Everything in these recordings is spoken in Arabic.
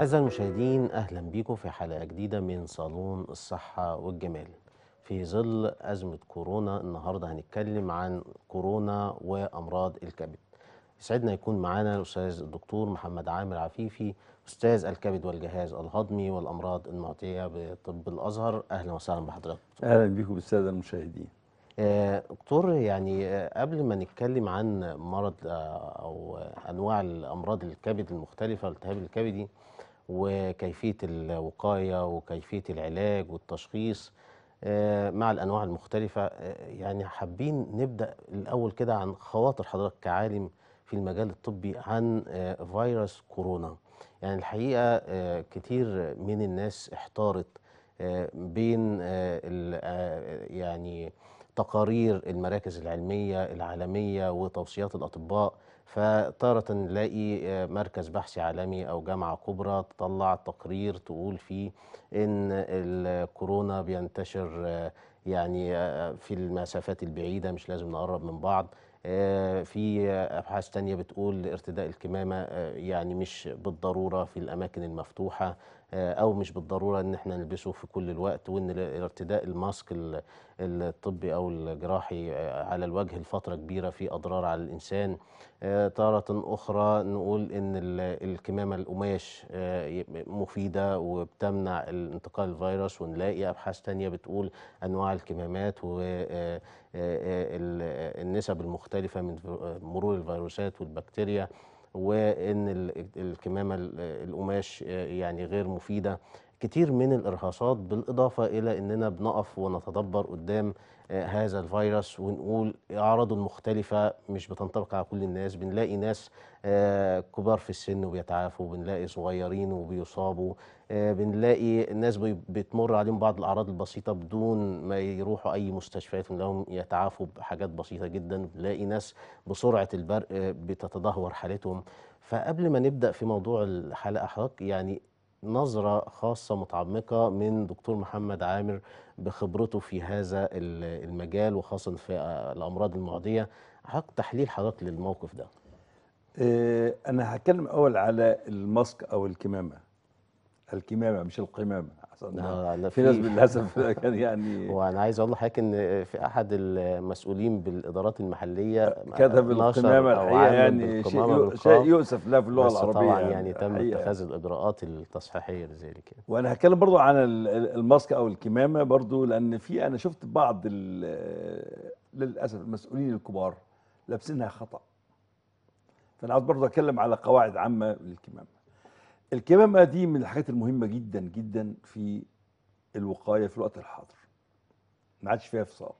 أعزائي المشاهدين أهلا بيكم في حلقة جديدة من صالون الصحة والجمال في ظل أزمة كورونا النهاردة هنتكلم عن كورونا وأمراض الكبد يسعدنا يكون معنا الأستاذ الدكتور محمد عامر عفيفي أستاذ الكبد والجهاز الهضمي والأمراض المعطية بطب الأزهر أهلا وسهلا بحضرتك أهلا بيكم بالسادة المشاهدين آه، دكتور يعني آه، قبل ما نتكلم عن مرض آه، او انواع الامراض الكبد المختلفه والتهاب الكبدي وكيفية الوقاية وكيفية العلاج والتشخيص آه، مع الأنواع المختلفة آه، يعني حابين نبدأ الأول كده عن خواطر حضرتك كعالم في المجال الطبي عن آه، فيروس كورونا يعني الحقيقة كتير من الناس احتارت بين يعني تقارير المراكز العلمية العالمية وتوصيات الأطباء فطارة نلاقي آه، مركز بحثي عالمي أو جامعة كبرى تطلع تقرير تقول فيه إن الكورونا بينتشر آه، يعني آه، في المسافات البعيدة مش لازم نقرب من بعض في أبحاث تانية بتقول ارتداء الكمامة يعني مش بالضرورة في الأماكن المفتوحة آه، او مش بالضروره ان احنا نلبسه في كل الوقت وان ارتداء الماسك الطبي او الجراحي آه، على الوجه لفتره كبيره في اضرار على الانسان آه، تاره اخرى نقول ان الكمامه القماش مفيده وبتمنع انتقال الفيروس ونلاقي ابحاث تانية بتقول انواع الكمامات و النسب المختلفه من مرور الفيروسات والبكتيريا وان الكمامه القماش يعني غير مفيده كتير من الارهاصات بالاضافه الى اننا بنقف ونتدبر قدام آه، هذا الفيروس ونقول اعراضه المختلفه مش بتنطبق على كل الناس بنلاقي ناس آه، كبار في السن وبيتعافوا بنلاقي صغيرين وبيصابوا آه، بنلاقي الناس بتمر عليهم بعض الاعراض البسيطه بدون ما يروحوا اي مستشفيات لهم يتعافوا بحاجات بسيطه جدا بنلاقي ناس بسرعه البرق بتتدهور حالتهم فقبل ما نبدا في موضوع الحلقه حضرتك يعني نظرة خاصة متعمقة من دكتور محمد عامر بخبرته في هذا المجال وخاصة في الأمراض المعدية حق تحليل حضرتك للموقف ده آه، أنا هتكلم أول على الماسك أو الكمامة الكمامة مش القمامة حصل آه في ناس للاسف كان يعني وانا عايز اقول لحضرتك ان في احد المسؤولين بالادارات المحليه كتب القمامه الحقيقه يعني شيء, شيء يؤسف لا في اللغه العربيه طبعا يعني, يعني تم اتخاذ الاجراءات التصحيحيه لذلك وانا هتكلم برضو عن الماسك او الكمامه برضو لان في انا شفت بعض للاسف المسؤولين الكبار لابسينها خطا فانا عاوز برضه اتكلم على قواعد عامه للكمامه الكمامة دي من الحاجات المهمه جدا جدا في الوقايه في الوقت الحاضر ما عادش فيها فصال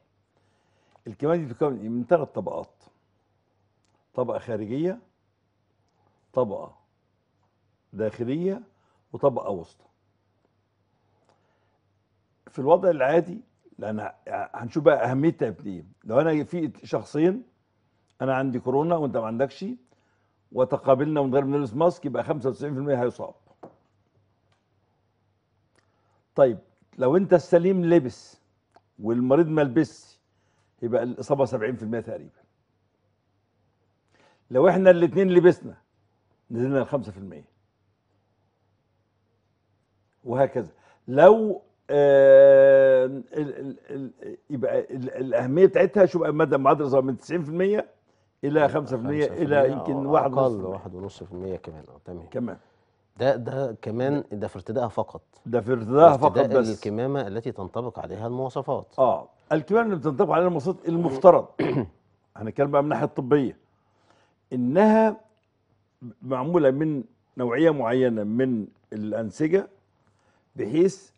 الكمامه دي تكون من ثلاث طبقات طبقه خارجيه طبقه داخليه وطبقه وسطى في الوضع العادي لان هنشوف بقى اهميتها قد ايه لو انا في شخصين انا عندي كورونا وانت ما عندكش وتقابلنا من غير ما نلبس ماسك يبقى 95% هيصاب طيب لو انت السليم لبس والمريض ما لبسش يبقى الاصابه 70% تقريبا لو احنا الاثنين لبسنا نزلنا ل 5% وهكذا لو آه الـ الـ الـ يبقى الاهميه بتاعتها شو بقى مدى معدل الاصابه من 90% الى 5%, 5% الى آه، يمكن 1 اقل 1.5% كمان اه تمام كمان ده ده كمان ده في ارتدائها فقط ده في ارتدائها فقط بس الكمامه التي تنطبق عليها المواصفات اه الكمامه اللي بتنطبق عليها المواصفات المفترض هنتكلم بقى من الناحيه الطبيه انها معموله من نوعيه معينه من الانسجه بحيث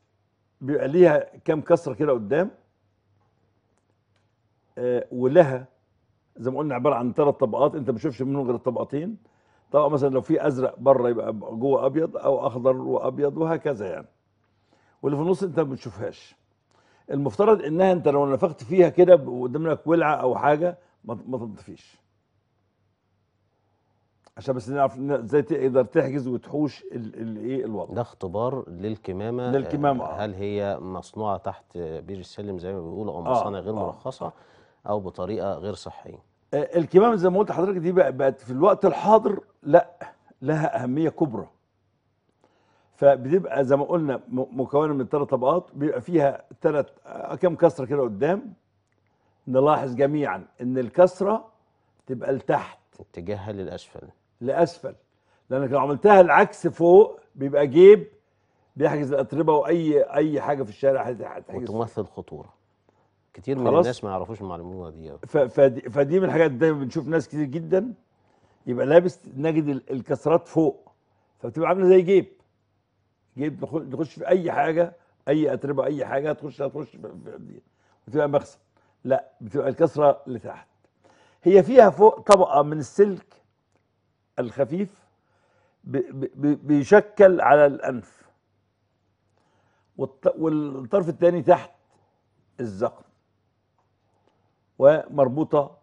بيبقى ليها كام كسره كده قدام آه ولها زي ما قلنا عباره عن ثلاث طبقات انت ما بتشوفش منهم غير الطبقتين طبق مثلا لو في ازرق بره يبقى جوه ابيض او اخضر وابيض وهكذا يعني واللي في النص انت ما بتشوفهاش المفترض انها انت لو نفخت فيها كده وقدامك ولعه او حاجه ما تنطفيش عشان بس نعرف ازاي تقدر تحجز وتحوش الايه الوضع ده اختبار للكمامه للكمامه آه، هل هي مصنوعه تحت بير السلم زي ما بيقولوا او آه، مصانع آه غير آه مرخصه آه او بطريقه غير صحيه آه، الكمامه زي ما قلت لحضرتك دي بقت في الوقت الحاضر لا لها اهميه كبرى فبتبقى زي ما قلنا مكونه من ثلاث طبقات بيبقى فيها ثلاث آه، كم كسره كده قدام نلاحظ جميعا ان الكسره تبقى لتحت اتجاهها للاسفل لاسفل لانك لو عملتها العكس فوق بيبقى جيب بيحجز الاتربه واي اي حاجه في الشارع هتحجز وتمثل خطوره كتير من خلاص. الناس ما يعرفوش المعلومه دي فدي, فدي من الحاجات دايما بنشوف ناس كتير جدا يبقى لابس نجد الكسرات فوق فبتبقى عامله زي جيب جيب تخش في اي حاجه اي اتربه اي حاجه تخش تخش بتبقى مخزن لا بتبقى الكسره اللي تحت هي فيها فوق طبقه من السلك الخفيف بيشكل على الانف والطرف الثاني تحت الذقن ومربوطه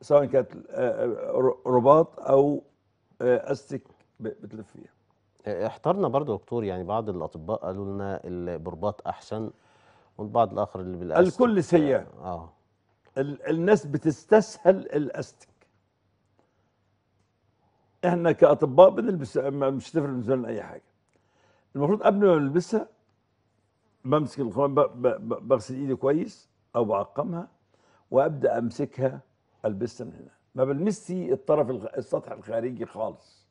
سواء كانت آه، آه، رباط او آه، استك بتلف فيها احترنا برضو دكتور يعني بعض الاطباء قالوا لنا البرباط احسن والبعض الاخر اللي بالاستك الكل سيء اه الناس بتستسهل الاستك احنا كاطباء بنلبس مش تفرق بالنسبه لنا اي حاجه المفروض قبل ما نلبسها بمسك الخوان بغسل ايدي كويس او بعقمها وابدا امسكها البسها من هنا ما بلمسش الطرف السطح الخارجي خالص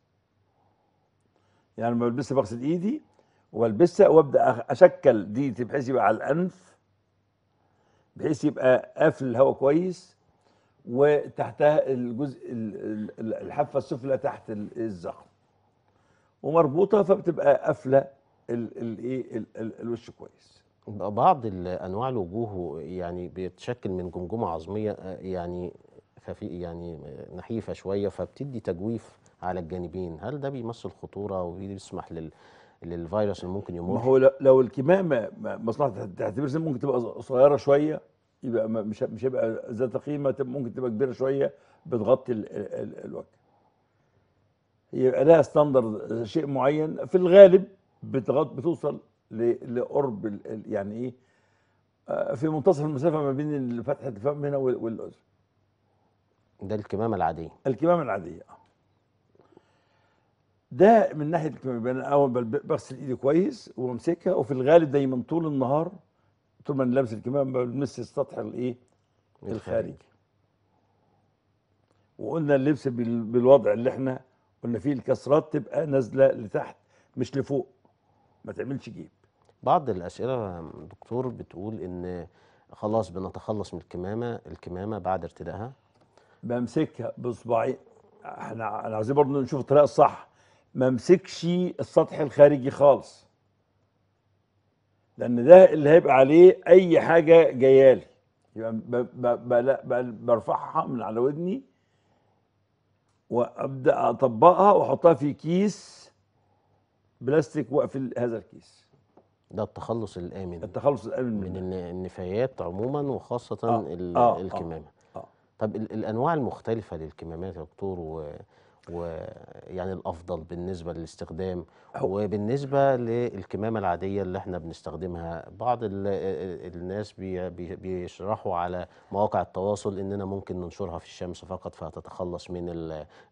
يعني لما بلبسها بغسل ايدي والبسها وابدا اشكل دي بحيث يبقى على الانف بحيث يبقى قافل الهواء كويس وتحتها الجزء الحافه السفلى تحت الزخم ومربوطه فبتبقى قافله الايه الوش كويس بعض انواع الوجوه يعني بيتشكل من جمجمه عظميه آه، يعني خفي يعني نحيفه شويه فبتدي تجويف على الجانبين هل ده بيمثل خطوره وبيسمح لل للفيروس اللي ممكن يمر ما هو لو الكمامه مصلحه تعتبر ممكن تبقى صغيره شويه يبقى مش مش هيبقى ذات قيمه ممكن تبقى كبيره شويه بتغطي الوجه يبقى لها ستاندرد آه، شيء معين في الغالب بتغطي بتوصل لقرب يعني ايه آه، في منتصف المسافه ما بين فتحه الفم هنا والاذن ده الكمامه العاديه الكمامه العاديه آه. ده من ناحيه الكمامه انا اول بغسل ايدي كويس وامسكها وفي الغالب دايما طول النهار طول ما انا لابس الكمامه بلمس السطح الايه الخارجي وقلنا اللبس بالوضع اللي احنا قلنا فيه الكسرات تبقى نازله لتحت مش لفوق ما تعملش جيب بعض الأسئلة دكتور بتقول إن خلاص بنتخلص من الكمامة الكمامة بعد ارتدائها بمسكها باصبعي احنا انا عايزين برضه نشوف الطريقة الصح ما امسكش السطح الخارجي خالص لأن ده اللي هيبقى عليه أي حاجة لي يبقى برفعها من على ودني وابدا اطبقها واحطها في كيس بلاستيك واقفل هذا الكيس ده التخلص الامن التخلص الامن من, النفايات عموما وخاصه آه آه،, آه الكمامه آه آه طب الانواع المختلفه للكمامات يا دكتور ويعني الافضل بالنسبه للاستخدام وبالنسبه للكمامه العاديه اللي احنا بنستخدمها بعض الناس بي بي بيشرحوا على مواقع التواصل اننا ممكن ننشرها في الشمس فقط فهتتخلص من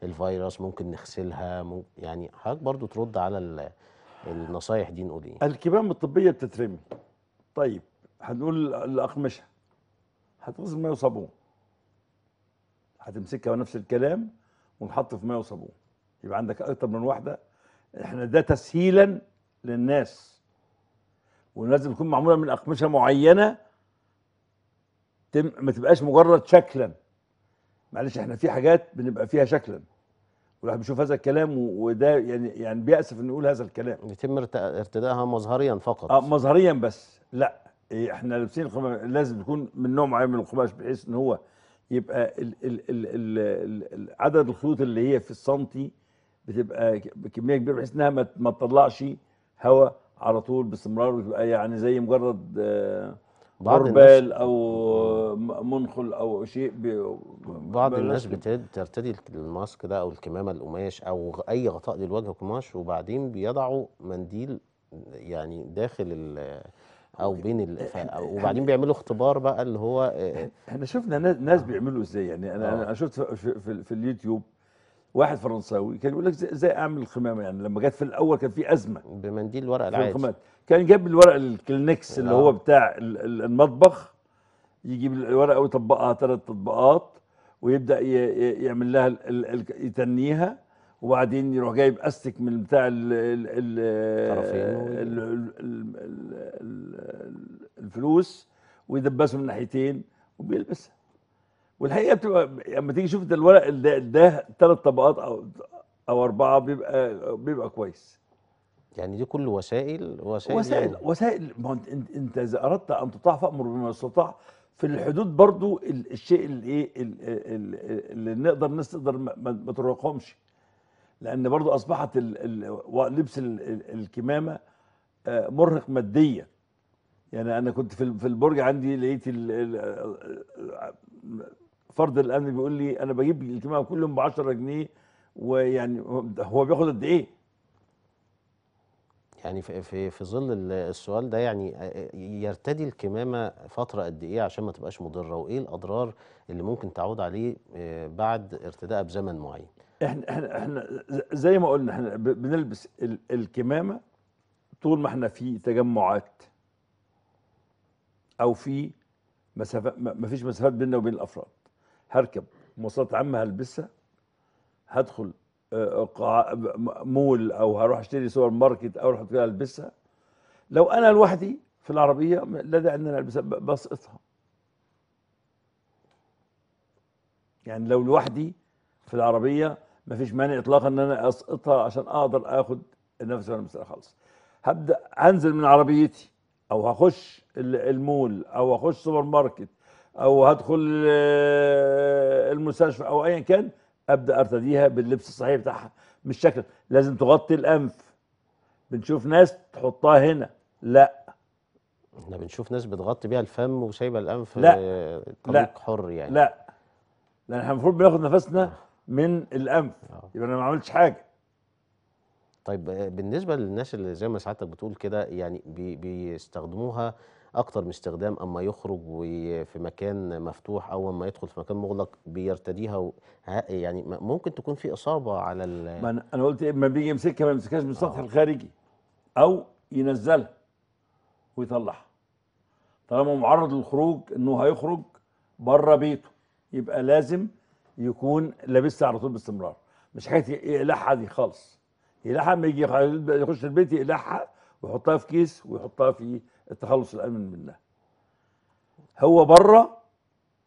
الفيروس ممكن نغسلها يعني حضرتك برضو ترد على النصايح دي نقول ايه الكمام الطبيه بتترمي طيب هنقول الاقمشه هتغسل ميه وصابون هتمسكها نفس الكلام ونحط في ميه وصابون يبقى عندك اكتر من واحده احنا ده تسهيلا للناس ولازم تكون معموله من اقمشه معينه تم ما تبقاش مجرد شكلا معلش احنا في حاجات بنبقى فيها شكلا والواحد بيشوف هذا الكلام وده يعني يعني بيأسف ان نقول هذا الكلام يتم ارتدائها مظهريا فقط اه مظهريا بس لا إيه، احنا لابسين القماش لازم تكون من نوع معين من القماش بحيث ان هو يبقى ال ال ال ال ال عدد الخيوط اللي هي في السنتي بتبقى بكميه كبيره بحيث انها ما تطلعش هواء على طول باستمرار وتبقى يعني زي مجرد آه بعض قربال او منخل او شيء بعض الناس بترتدي الماسك ده او الكمامه القماش او اي غطاء للوجه قماش وبعدين بيضعوا منديل يعني داخل ال او بين القفا وبعدين بيعملوا اختبار بقى اللي هو احنا شفنا ناس بيعملوا ازاي يعني انا آه. انا شفت في, في, في اليوتيوب واحد فرنساوي كان يقول لك ازاي اعمل الخمامه يعني لما جت في الاول كان في ازمه بمنديل الورق العادي الخمامة. كان جاب الورق الكلينكس اللي آه. هو بتاع المطبخ يجيب الورقه ويطبقها ثلاث تطبيقات ويبدا يعمل لها يتنيها وبعدين يروح جايب استك من بتاع الفلوس ويدبسه من ناحيتين وبيلبسها والحقيقه بتبقى لما تيجي تشوف الورق ده, ده ثلاث طبقات او او اربعه بيبقى بيبقى كويس يعني دي كل وسائل وسائل وسائل يعني. وسائل ما انت انت اذا اردت ان تطاع فامر بما استطاع في الحدود برضو الشيء اللي ايه اللي نقدر الناس تقدر ما ترهقهمش لان برضو اصبحت ال ال لبس ال الكمامه آه، مرهق ماديا يعني انا كنت في البرج عندي لقيت آه، آه، الفرد الامن بيقول لي انا بجيب الاجتماع كل يوم ب 10 جنيه ويعني هو بياخد قد ايه؟ يعني في في في ظل السؤال ده يعني يرتدي الكمامه فتره قد ايه عشان ما تبقاش مضره وايه الاضرار اللي ممكن تعود عليه آه، بعد ارتدائها بزمن معين؟ احنا احنا احنا زي ما قلنا احنا بنلبس الكمامه طول ما احنا في تجمعات او في مسافه ما فيش مسافات بيننا وبين الافراد هركب مواصلات عامه هلبسها هدخل آه، مول او هروح اشتري سوبر ماركت او اروح البسها لو انا لوحدي في العربيه لا داعي ان انا البسها بسقطها يعني لو لوحدي في العربيه ما فيش مانع اطلاقا ان انا اسقطها عشان اقدر اخد النفس وانا خالص هبدا انزل من عربيتي او هخش المول او هخش سوبر ماركت او هدخل آه، المستشفى او ايا كان ابدا ارتديها باللبس الصحيح بتاعها مش شكل لازم تغطي الانف بنشوف ناس تحطها هنا لا احنا بنشوف ناس بتغطي بيها الفم وسايبه الانف لا آه، طريق لا حر يعني لا لان احنا المفروض بناخد نفسنا آه. من الانف يبقى انا ما عملتش حاجه طيب بالنسبه للناس اللي زي ما سعادتك بتقول كده يعني بي بيستخدموها اكتر من استخدام اما يخرج في مكان مفتوح او اما يدخل في مكان مغلق بيرتديها و... يعني ممكن تكون في اصابه على ال... ما انا قلت اما إيه، بيجي يمسكها ما يمسكهاش من السطح آه. الخارجي او ينزلها ويطلعها طالما معرض للخروج انه هيخرج بره بيته يبقى لازم يكون لابسها على طول باستمرار مش حكايه يقلعها دي خالص يقلعها ما يجي يخش البيت يقلعها ويحطها في كيس ويحطها في التخلص الامن منها هو بره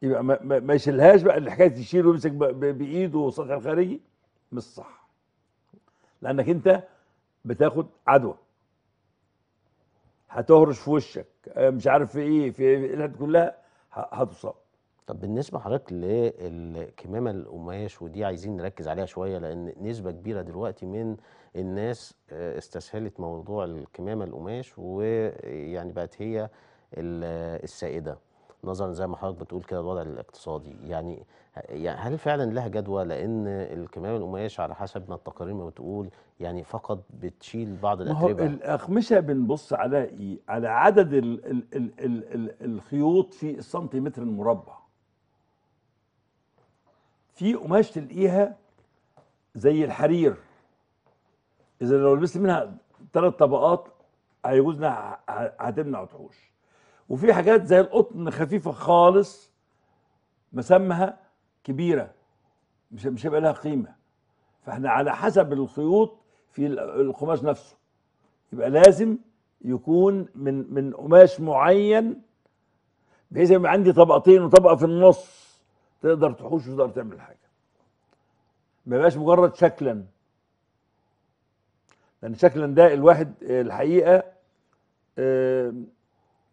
يبقى ما يشيلهاش بقى الحكايه تشيل ويمسك بايده السطح الخارجي مش صح لانك انت بتاخد عدوى هتهرش في وشك مش عارف في ايه في إيه، الحاجات كلها هتصاب طب بالنسبة حضرتك للكمامة القماش ودي عايزين نركز عليها شوية لأن نسبة كبيرة دلوقتي من الناس آه، استسهلت موضوع الكمامة القماش ويعني بقت هي السائدة نظرا زي ما حضرتك بتقول كده الوضع الاقتصادي يعني،, يعني هل فعلا لها جدوى لان الكمامه القماش على حسب ما التقارير ما بتقول يعني فقط بتشيل بعض الاتربه الاقمشه بنبص على ايه على عدد الـ ال ال ال ال الخيوط في السنتيمتر المربع في قماش تلاقيها زي الحرير اذا لو لبست منها ثلاث طبقات هيجوز انها هتمنع وتحوش وفي حاجات زي القطن خفيفه خالص مسامها كبيره مش مش هيبقى لها قيمه فاحنا على حسب الخيوط في القماش نفسه يبقى لازم يكون من من قماش معين بحيث يبقى عندي طبقتين وطبقه في النص تقدر تحوش وتقدر تعمل حاجه ما يبقاش مجرد شكلا لان شكلا ده الواحد الحقيقه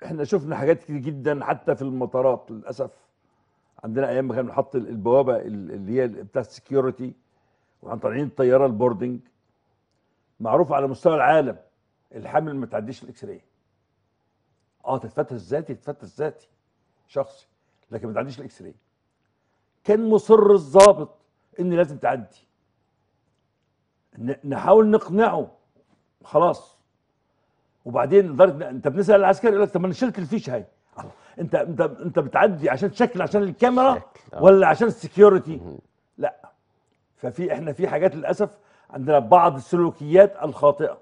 احنا شفنا حاجات كتير جدا حتى في المطارات للاسف عندنا ايام ما كان بنحط البوابه اللي هي بتاع السكيورتي وعن طالعين الطياره البوردنج معروف على مستوى العالم الحمل ما تعديش الاكس راي اه تتفتش ذاتي تتفتش ذاتي شخصي لكن ما تعديش الاكس راي كان مصر الظابط ان لازم تعدي نحاول نقنعه خلاص وبعدين لدرجه انت بنسال العسكري يقول لك طب ما انا شلت الفيش هاي انت انت انت بتعدي عشان شكل عشان الكاميرا آه. ولا عشان السكيورتي لا ففي احنا في حاجات للاسف عندنا بعض السلوكيات الخاطئه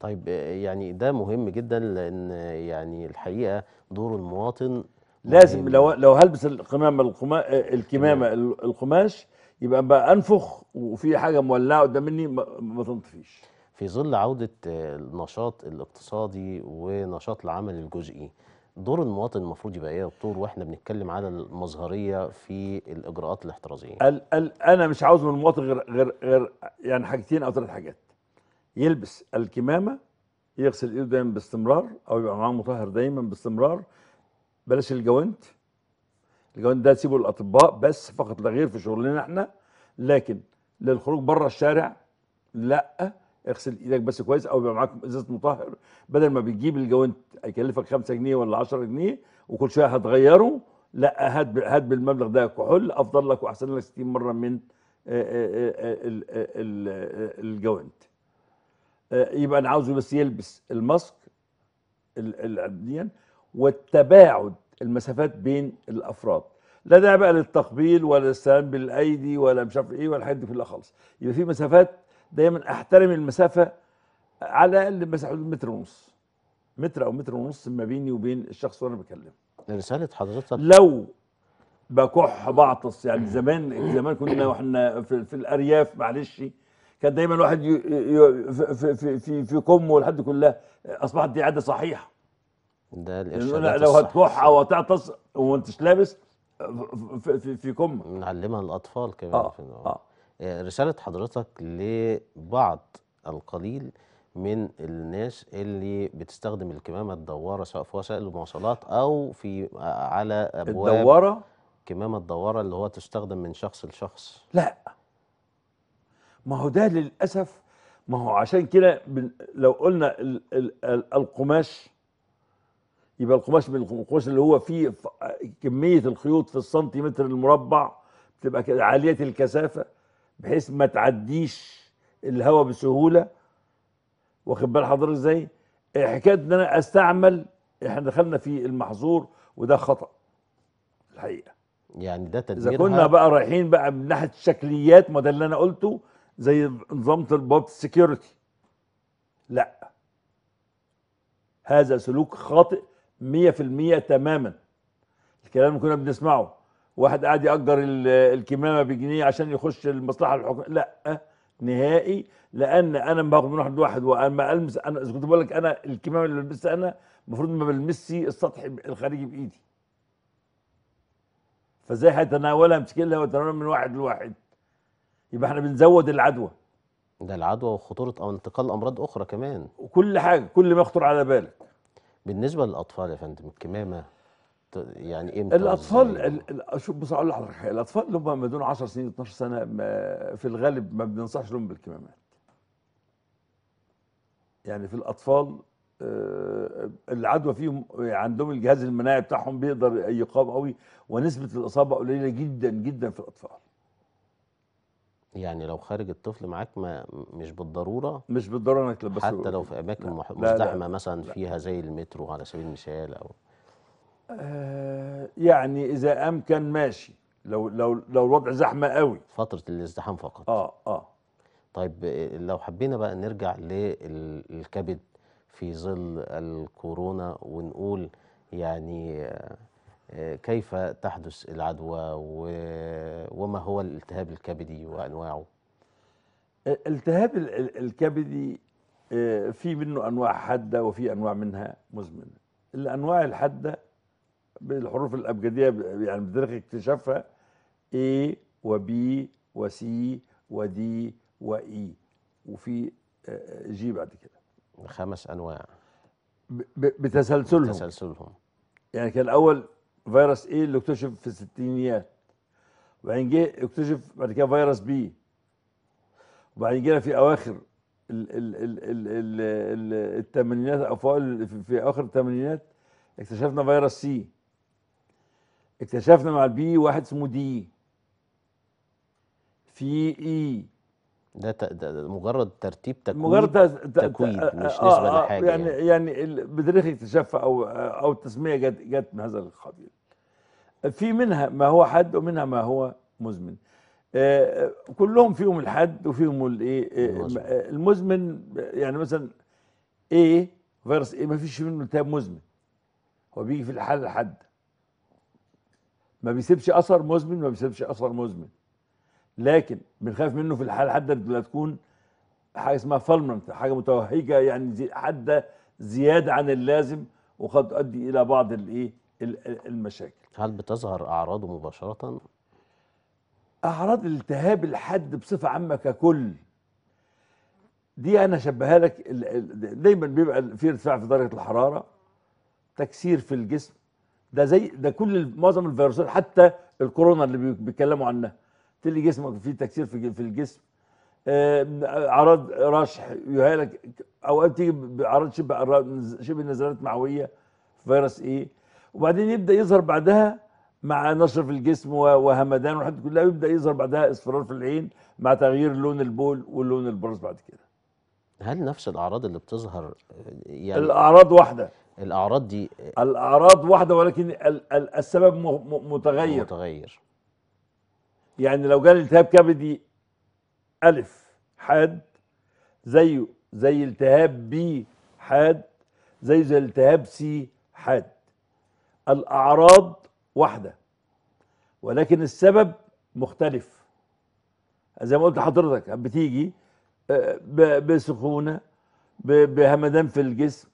طيب يعني ده مهم جدا لان يعني الحقيقه دور المواطن لازم لو لو هلبس القمامه القما الكمامه القماش يبقى بقى انفخ وفي حاجه مولعه قدام مني ما تنطفيش في ظل عوده النشاط الاقتصادي ونشاط العمل الجزئي دور المواطن المفروض يبقى ايه يا دكتور واحنا بنتكلم على المظهريه في الاجراءات الاحترازيه الـ الـ انا مش عاوز من المواطن غير غير غير يعني حاجتين او ثلاث حاجات يلبس الكمامه يغسل ايده دايما باستمرار او يبقى معاه مطهر دايما باستمرار بلاش الجوانت الجوانت ده سيبه الاطباء بس فقط لا غير في شغلنا احنا لكن للخروج بره الشارع لا اغسل ايدك بس كويس او يبقى معاك ازازه مطهر بدل ما بتجيب الجوانت هيكلفك 5 جنيه ولا 10 جنيه وكل شويه هتغيره لا هات هات بالمبلغ ده كحول افضل لك واحسن لك 60 مره من آه، آه، آه، الجوانت يبقى انا عاوزه بس يلبس الماسك ديا والتباعد المسافات بين الافراد لا داعي بقى للتقبيل ولا السلام بالايدي ولا مش عارف ايه ولا الحاجات دي كلها خالص يبقى في مسافات دايما احترم المسافه على الاقل مسافه متر ونص متر او متر ونص ما بيني وبين الشخص وانا بكلمه رساله حضرتك لو بكح بعطس يعني زمان زمان كنا واحنا في, في الارياف معلش كان دايما الواحد في في في, في كمه والحد كلها اصبحت دي عاده صحيحه ده الارشادات لو هتكح او هتعطس وانتش لابس في, في, كم نعلمها للاطفال كمان آه. في آه. آه. رساله حضرتك لبعض القليل من الناس اللي بتستخدم الكمامه الدواره سواء في وسائل المواصلات او في آه، على ابواب الدواره كمامه الدواره اللي هو تستخدم من شخص لشخص لا ما هو ده للاسف ما هو عشان كده لو قلنا القماش يبقى القماش من القماش اللي هو فيه كميه الخيوط في السنتيمتر المربع بتبقى عاليه الكثافه بحيث ما تعديش الهواء بسهوله واخد بال حضرتك ازاي؟ حكايه ان انا استعمل احنا دخلنا في المحظور وده خطا الحقيقه يعني ده تدبيرها اذا كنا بقى رايحين بقى من ناحيه الشكليات ما ده اللي انا قلته زي نظام بوابه السكيورتي لا هذا سلوك خاطئ 100% تماما الكلام اللي كنا بنسمعه واحد قاعد يأجر الكمامة بجنيه عشان يخش المصلحة الحكومية لا أه، نهائي لأن أنا ما باخد من واحد لواحد وأنا ما ألمس أنا إذا كنت بقول لك أنا الكمامة اللي بلبسها أنا المفروض ما بلمسش السطح الخارجي بإيدي فازاي هيتناولها امسكلها وتناولها من واحد لواحد يبقى احنا بنزود العدوى ده العدوى وخطوره او انتقال امراض اخرى كمان وكل حاجه كل ما يخطر على بالك بالنسبه للاطفال يا فندم الكمامه يعني امتى إيه الاطفال شوف بص اقول لحضرتك حاجه الاطفال اللي هم ما دون 10 سنين 12 سنه في الغالب ما بننصحش لهم بالكمامات يعني في الاطفال آه، العدوى فيهم عندهم الجهاز المناعي بتاعهم بيقدر يقاوم قوي ونسبه الاصابه قليله جدا جدا في الاطفال يعني لو خارج الطفل معاك ما مش بالضروره مش بالضروره انك تلبسه حتى لو في اماكن مزدحمه مثلا لا فيها زي المترو على سبيل المثال او آه، يعني اذا امكن ماشي لو لو لو الوضع زحمه قوي فتره الازدحام فقط اه اه طيب آه، لو حبينا بقى نرجع للكبد في ظل الكورونا ونقول يعني آه كيف تحدث العدوى وما هو الالتهاب الكبدي وانواعه التهاب الكبدي آه، في منه انواع حاده وفي انواع منها مزمنه الانواع الحاده بالحروف الابجديه يعني بطريقه اكتشافها A وبي وسي ودي واي e. وفي جي آه، بعد كده خمس انواع بتسلسلهم بتسلسلهم يعني كان الاول فيروس ايه اللي اكتشف في الستينيات وبعدين جه اكتشف بعد كده فيروس بي وبعدين جينا في اواخر الثمانينات او في, في اخر الثمانينات اكتشفنا فيروس سي اكتشفنا مع البي واحد اسمه دي في اي ده, ده مجرد ترتيب تكوين مجرد تكوين آه، مش آه، نسبه آه آه لحاجه يعني يعني, يعني بدريخ اكتشفها او آه، او التسميه جت جت من هذا القبيل في منها ما هو حد ومنها ما هو مزمن كلهم فيهم الحد وفيهم الايه إيه، المزمن. يعني مثلا ايه فيروس ايه ما فيش منه تاب مزمن هو بيجي في الحاله الحاده ما بيسيبش اثر مزمن ما بيسيبش اثر مزمن لكن بنخاف منه في الحاله حتى لا تكون حاجه اسمها فالمنت حاجه متوهجه يعني زي حاده زياده عن اللازم وقد تؤدي الى بعض الايه المشاكل هل بتظهر اعراضه مباشره اعراض التهاب الحد بصفه عامه ككل دي انا شبهها لك دايما بيبقى في ارتفاع في درجه الحراره تكسير في الجسم ده زي ده كل معظم الفيروسات حتى الكورونا اللي بيتكلموا عنها تلي جسمك فيه تكسير في الجسم اعراض آه، رشح يهالك اوقات تيجي باعراض شبه شبه نزلات معويه فيروس ايه وبعدين يبدا يظهر بعدها مع نشر في الجسم وهمدان والحاجات كلها ويبدا يظهر بعدها اصفرار في العين مع تغيير لون البول ولون البرز بعد كده هل نفس الاعراض اللي بتظهر يعني الاعراض واحده الاعراض دي الاعراض واحده ولكن السبب متغير متغير يعني لو جالي التهاب كبدي ألف حاد زيه زي التهاب بي حاد زي زي التهاب سي حاد الأعراض واحدة ولكن السبب مختلف زي ما قلت لحضرتك بتيجي آه، بسخونة بهمدان في الجسم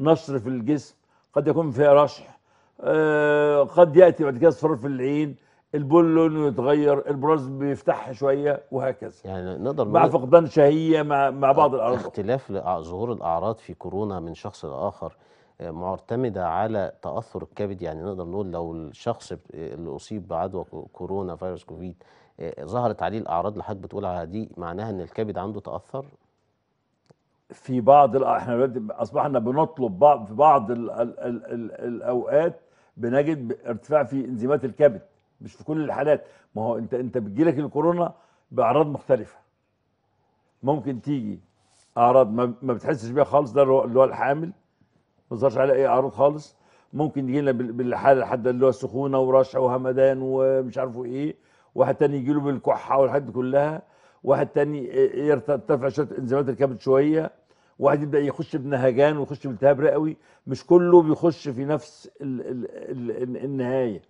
نشر في الجسم قد يكون فيها رشح آه، قد يأتي بعد كده اصفرار في العين البول لونه يتغير البراز بيفتح شويه وهكذا يعني نقدر مع فقدان شهيه مع مع بعض آه، الاعراض اختلاف آه، ظهور الاعراض في كورونا من شخص لاخر آه، معتمده على تاثر الكبد يعني نقدر نقول لو الشخص اللي اصيب بعدوى كورونا فيروس كوفيد ظهرت عليه الاعراض اللي حضرتك بتقول عليها دي معناها ان الكبد عنده تاثر في بعض احنا اصبحنا بنطلب بعض في بعض ال ال ال الاوقات بنجد ارتفاع في انزيمات الكبد مش في كل الحالات ما هو انت انت بتجيلك الكورونا باعراض مختلفه ممكن تيجي اعراض ما بتحسش بيها خالص ده اللي هو الحامل ما بيظهرش عليه اي اعراض خالص ممكن يجي لنا بالحاله حد اللي هو السخونه ورشح وهمدان ومش عارفه ايه واحد تاني يجي له بالكحه والحاجات دي كلها واحد تاني آه، يرتفع شويه انزيمات الكبد شويه واحد يبدا يخش بنهجان ويخش بالتهاب رئوي مش كله بيخش في نفس الـ الـ الـ النهايه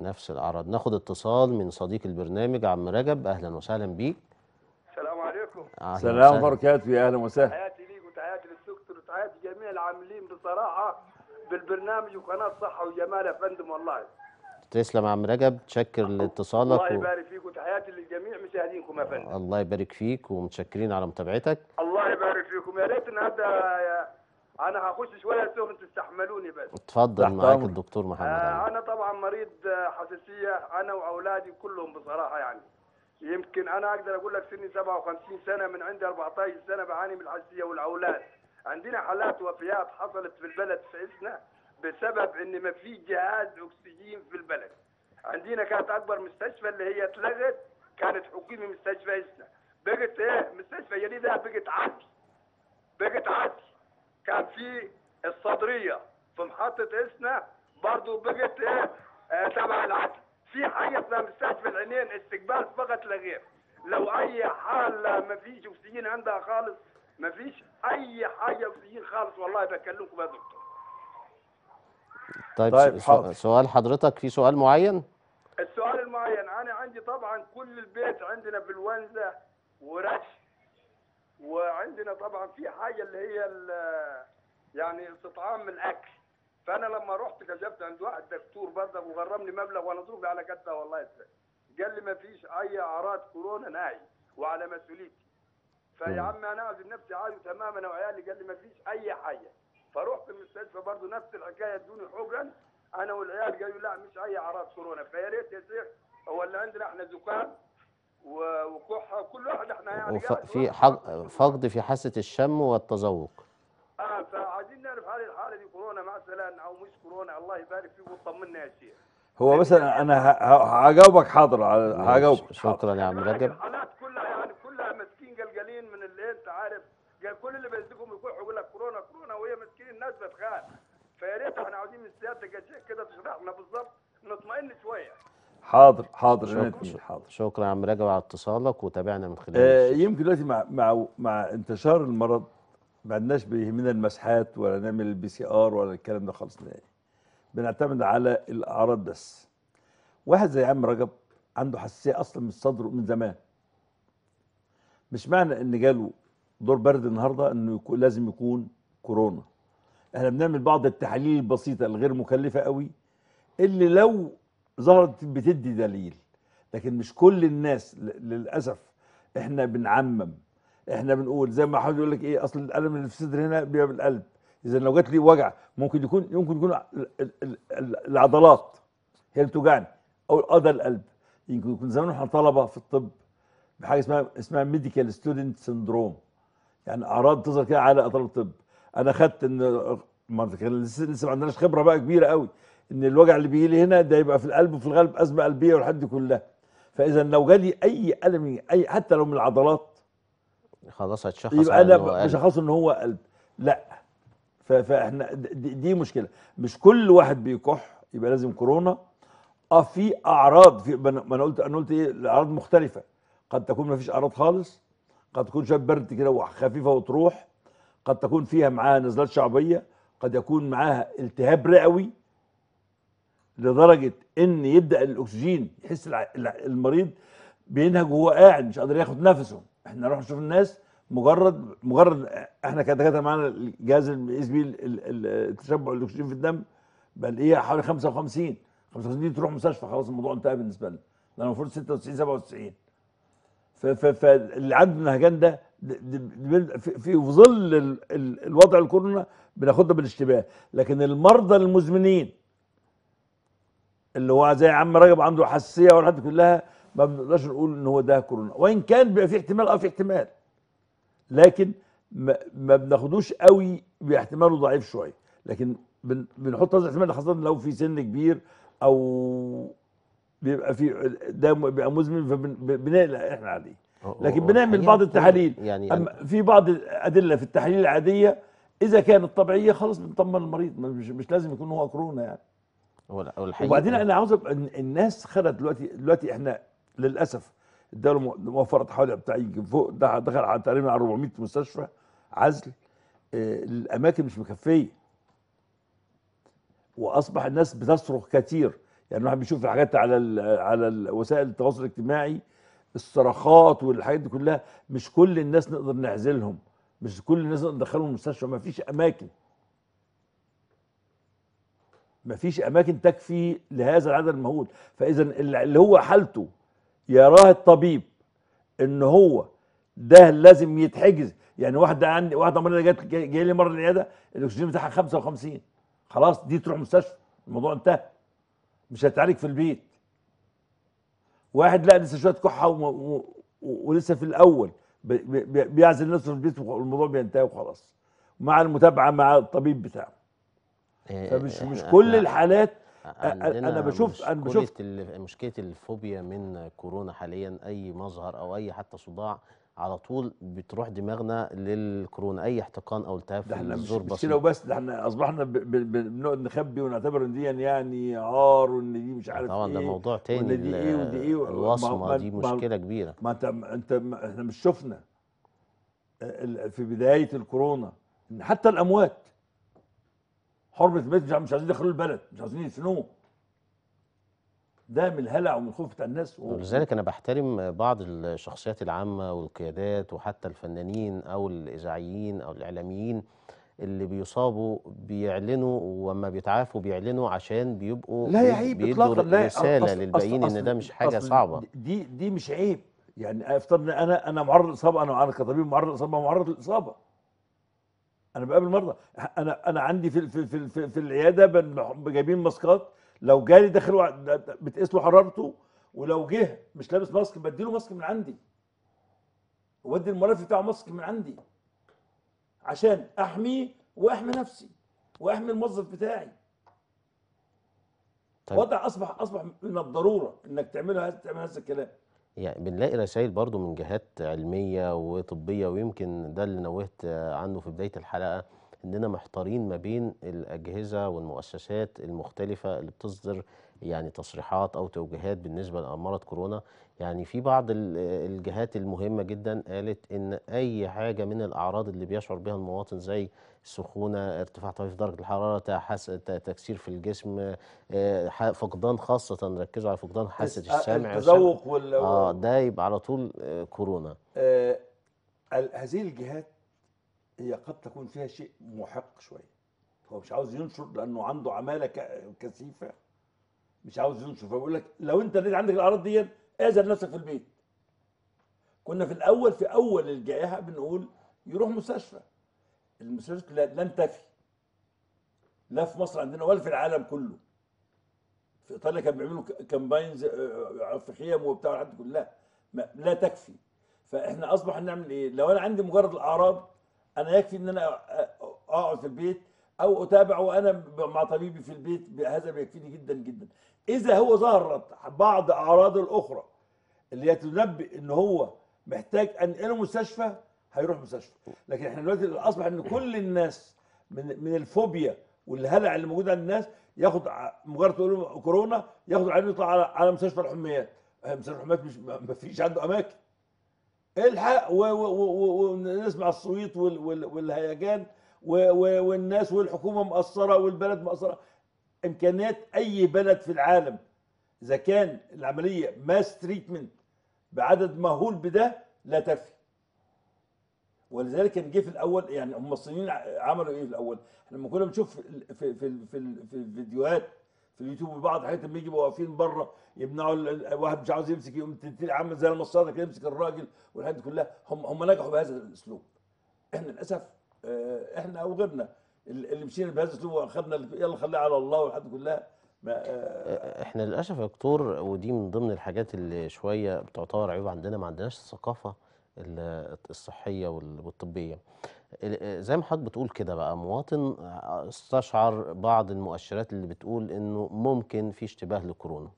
نفس الاعراض ناخد اتصال من صديق البرنامج عم رجب اهلا وسهلا بيك السلام عليكم السلام وبركاته يا اهلا وسهلا تحياتي ليك وتحياتي للدكتور وتحياتي جميع العاملين بصراحه بالبرنامج وقناه صحه وجمال يا فندم والله تسلم يا عم رجب تشكر لاتصالك الله يبارك فيك وتحياتي للجميع مشاهدينكم يا فندم الله يبارك فيك ومتشكرين على متابعتك الله يبارك فيكم يا ريت النهارده انا هخش شويه انتم تستحملوني بس اتفضل معاك الدكتور محمد آه انا طبعا مريض آه، حساسيه انا واولادي كلهم بصراحه يعني يمكن انا اقدر اقول لك سني 57 سنه من عندي 14 سنه بعاني من الحساسيه والاولاد عندنا حالات وفيات حصلت في البلد في اسنا بسبب ان ما في جهاز اكسجين في البلد عندنا كانت اكبر مستشفى اللي هي اتلغت كانت حكومي مستشفى اسنا بقت ايه مستشفى جديده يعني بقت عادي بقت عادي كان في الصدريه في محطه اسنا برضه بقت ايه آه، تبع العدل في حاجه اسمها مستشفى العينين استقبال فقط لا غير لو اي حاله ما فيش اكسجين عندها خالص ما فيش اي حاجه اكسجين خالص والله بكلمكم يا دكتور طيب, طيب سؤال حضرتك في سؤال معين؟ السؤال المعين انا عندي طبعا كل البيت عندنا بالونزه ورش وعندنا طبعا في حاجه اللي هي يعني استطعام الاكل فانا لما رحت كشفت عند واحد دكتور برضه وغرمني مبلغ وانا ظروفي على كده والله ازاي قال لي ما فيش اي اعراض كورونا ناعي وعلى مسؤوليتي فيا عم انا عايز نفسي عايز تماما وعيالي قال لي ما فيش اي حاجه فروحت المستشفى برضه نفس الحكايه ادوني حجن انا والعيال قالوا لا مش اي اعراض كورونا فيا ريت يا شيخ هو اللي عندنا احنا زكام وكحه كل واحد احنا يعني في فقد في حاسه الشم والتذوق اه فعايزين نعرف هل الحاله دي كورونا مثلا او مش كورونا الله يبارك فيك وطمنا يا شيخ هو مثلا انا هجاوبك حاضر هجاوبك شكرا يا عم رجب الحالات كلها يعني كلها مسكين قلقلين من اللي انت عارف كل اللي بيمسكوا الناس بتخاف فيا ريت احنا عاوزين من سيادتك يا شيخ كده تشرح لنا بالظبط نطمئن شويه حاضر حاضر شكرا حاضر شكرا يا عم رجب على اتصالك وتابعنا من خلال آه يمكن دلوقتي مع مع مع انتشار المرض ما عندناش بيهمنا المسحات ولا نعمل البي سي ار ولا الكلام ده خالص نهائي بنعتمد على الاعراض بس واحد زي عم رجب عنده حساسيه اصلا من صدره من زمان مش معنى ان جاله دور برد النهارده انه يكون لازم يكون كورونا احنا بنعمل بعض التحاليل البسيطه الغير مكلفه قوي اللي لو ظهرت بتدي دليل لكن مش كل الناس للاسف احنا بنعمم احنا بنقول زي ما حد يقول لك ايه اصل الالم اللي في الصدر هنا بيبقى القلب اذا لو جات لي وجع ممكن يكون ممكن يكون العضلات هي اللي بتوجعني او قضى القلب يمكن يكون زمان احنا طلبه في الطب بحاجه اسمها اسمها ميديكال ستودنت سندروم يعني اعراض تظهر كده على طلبه الطب انا خدت ان ما لسه ما عندناش خبره بقى كبيره قوي ان الوجع اللي بيجي لي هنا ده يبقى في القلب وفي الغالب ازمه قلبيه والحد كلها فاذا لو جالي اي الم اي حتى لو من العضلات خلاص هتشخص يبقى يعني انا بشخص ان هو قلب لا فاحنا دي مشكله مش كل واحد بيكح يبقى لازم كورونا اه في اعراض في ما انا قلت انا قلت ايه الاعراض مختلفه قد تكون ما فيش اعراض خالص قد تكون شويه برد كده وخفيفه وتروح قد تكون فيها معاها نزلات شعبيه قد يكون معاها التهاب رئوي لدرجه ان يبدا الاكسجين يحس المريض بينهج وهو قاعد مش قادر ياخد نفسه احنا نروح نشوف الناس مجرد مجرد احنا كدكاتره معانا الجهاز الاس بيه التشبع الاكسجين في الدم بل ايه حوالي 55 55 دي تروح مستشفى خلاص الموضوع انتهى بالنسبه لنا ده المفروض 96 97 فالعدد عنده هجان ده في ظل الوضع الكورونا بناخدها بالاشتباه لكن المرضى المزمنين اللي هو زي عم رجب عنده حساسيه والحاجات كلها ما بنقدرش نقول ان هو ده كورونا وان كان بيبقى في احتمال اه في احتمال لكن ما, بناخدوش قوي باحتماله ضعيف شويه لكن بنحط هذا الاحتمال خاصه لو في سن كبير او بيبقى في ده بيبقى مزمن فبنقلق احنا عليه لكن بنعمل بعض التحاليل يعني أما يعني. في بعض الادله في التحاليل العاديه اذا كانت طبيعيه خلاص بنطمن المريض مش, مش لازم يكون هو كورونا يعني وبعدين انا عاوز الناس خدت دلوقتي دلوقتي احنا للاسف الدوله وفرت حوالي بتاع يمكن فوق ده دخل على تقريبا 400 مستشفى عزل آه، الاماكن مش مكفيه واصبح الناس بتصرخ كتير يعني الواحد بيشوف الحاجات على الـ على الـ وسائل التواصل الاجتماعي الصرخات والحاجات دي كلها مش كل الناس نقدر نعزلهم مش كل الناس نقدر ندخلهم المستشفى ما فيش اماكن ما فيش اماكن تكفي لهذا العدد المهول فاذا اللي هو حالته يراه الطبيب ان هو ده لازم يتحجز يعني واحده عندي واحده مريضه جت جايه لي مره العياده الاكسجين بتاعها 55 خلاص دي تروح مستشفى الموضوع انتهى مش هتعالج في البيت واحد لا لسه شويه كحه ولسه في الاول بيعزل نفسه في البيت والموضوع بينتهي وخلاص مع المتابعه مع الطبيب بتاعه إيه، إيه، فمش مش كل الحالات انا بشوف انا بشوف مشكله الفوبيا من كورونا حاليا اي مظهر او اي حتى صداع على طول بتروح دماغنا للكورونا اي احتقان او التهاب في الزور بس لو بس احنا اصبحنا بنقعد نخبي ونعتبر ان دي يعني عار وان دي مش عارف طبعا ايه طبعا ده موضوع تاني إيه وان دي ايه ودي ايه الوصمه دي مشكله كبيره ما انت انت احنا مش شفنا في بدايه الكورونا حتى الاموات حرمه الميت مش عايزين يدخلوا البلد مش عايزين يدفنوه ده من الهلع ومن الخوف بتاع الناس ولذلك انا بحترم بعض الشخصيات العامه والقيادات وحتى الفنانين او الاذاعيين او الاعلاميين اللي بيصابوا بيعلنوا وما بيتعافوا بيعلنوا عشان بيبقوا لا يا عيب اطلاقا لا رساله للباقيين ان ده مش حاجه صعبه دي دي مش عيب يعني افترض انا انا معرض للاصابه انا انا كطبيب معرض للاصابه معرض للاصابه انا بقابل مرضى انا انا عندي في في في, في, في العياده جايبين ماسكات لو جالي داخل بتقيس له حرارته ولو جه مش لابس ماسك بديله ماسك من عندي وادي المرافق بتاعه ماسك من عندي عشان احميه واحمي نفسي واحمي الموظف بتاعي طيب. وضع اصبح اصبح من الضروره انك تعملها تعمل هذا الكلام يعني بنلاقي رسائل برضو من جهات علميه وطبيه ويمكن ده اللي نوهت عنه في بدايه الحلقه اننا محتارين ما بين الاجهزه والمؤسسات المختلفه اللي بتصدر يعني تصريحات او توجيهات بالنسبه لامراض كورونا يعني في بعض الجهات المهمه جدا قالت ان اي حاجه من الاعراض اللي بيشعر بها المواطن زي سخونه ارتفاع طبيعي في درجه الحراره تكسير في الجسم آه، فقدان خاصه ركزوا على فقدان حاسه آه، السمع التذوق وال اه ده يبقى على طول آه، كورونا آه هذه الجهات هي قد تكون فيها شيء محق شويه هو مش عاوز ينشر لانه عنده عماله كثيفه مش عاوز ينشر فبيقول لك لو انت لقيت عندك الاعراض دي اذن نفسك في البيت كنا في الاول في اول الجائحه بنقول يروح مستشفى المستشفى لن تفي لا في مصر عندنا ولا في العالم كله في ايطاليا كانوا بيعملوا كامباينز آه، آه، في خيم وبتاع والحاجات كلها لا تكفي فاحنا اصبح نعمل ايه لو انا عندي مجرد الاعراض انا يكفي ان انا اقعد في البيت او اتابع وانا مع طبيبي في البيت هذا بيكفيني جدا جدا اذا هو ظهرت بعض الاعراض الاخرى اللي هي تنبئ ان هو محتاج انقله مستشفى هيروح مستشفى لكن احنا دلوقتي اصبح ان كل الناس من من الفوبيا والهلع اللي موجود عند الناس ياخد مجرد تقول كورونا ياخد العيان يطلع على على مستشفى الحميات مستشفى الحميات مش ما فيش عنده اماكن الحق ونسمع الصويت والهيجان والناس والحكومه مقصره والبلد مقصره امكانيات اي بلد في العالم اذا كان العمليه ماس تريتمنت بعدد مهول بده لا تكفي ولذلك كان جه في الاول يعني هم الصينيين عملوا ايه في الاول لما كنا بنشوف في في في, في الفيديوهات في اليوتيوب وبعض الحاجات لما يجوا واقفين بره يمنعوا الواحد مش عاوز يمسك يقوم عامل زي المصاده كده يمسك الراجل والحاجات دي كلها هم هم نجحوا بهذا الاسلوب احنا للاسف آه، احنا او غيرنا اللي مشينا بهذا الاسلوب واخدنا يلا خليها على الله والحاجات دي كلها ما آه، آه، احنا للاسف يا دكتور ودي من ضمن الحاجات اللي شويه بتعتبر عيوب عندنا ما عندناش الثقافه الصحيه والطبيه آه، زي ما حضرتك بتقول كده بقى مواطن آه، استشعر بعض المؤشرات اللي بتقول انه ممكن في اشتباه لكورونا